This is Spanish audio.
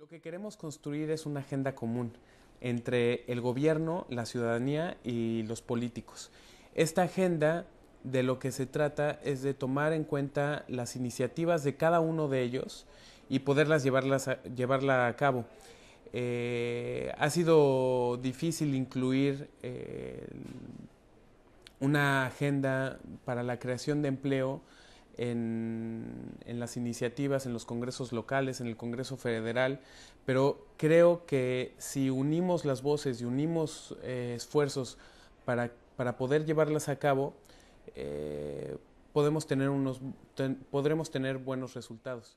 Lo que queremos construir es una agenda común entre el gobierno, la ciudadanía y los políticos. Esta agenda de lo que se trata es de tomar en cuenta las iniciativas de cada uno de ellos y poderlas llevarlas a, llevarla a cabo. Eh, ha sido difícil incluir eh, una agenda para la creación de empleo en en las iniciativas, en los congresos locales, en el Congreso Federal, pero creo que si unimos las voces y unimos eh, esfuerzos para, poder llevarlas a cabo, eh, podemos tener unos, podremos tener buenos resultados.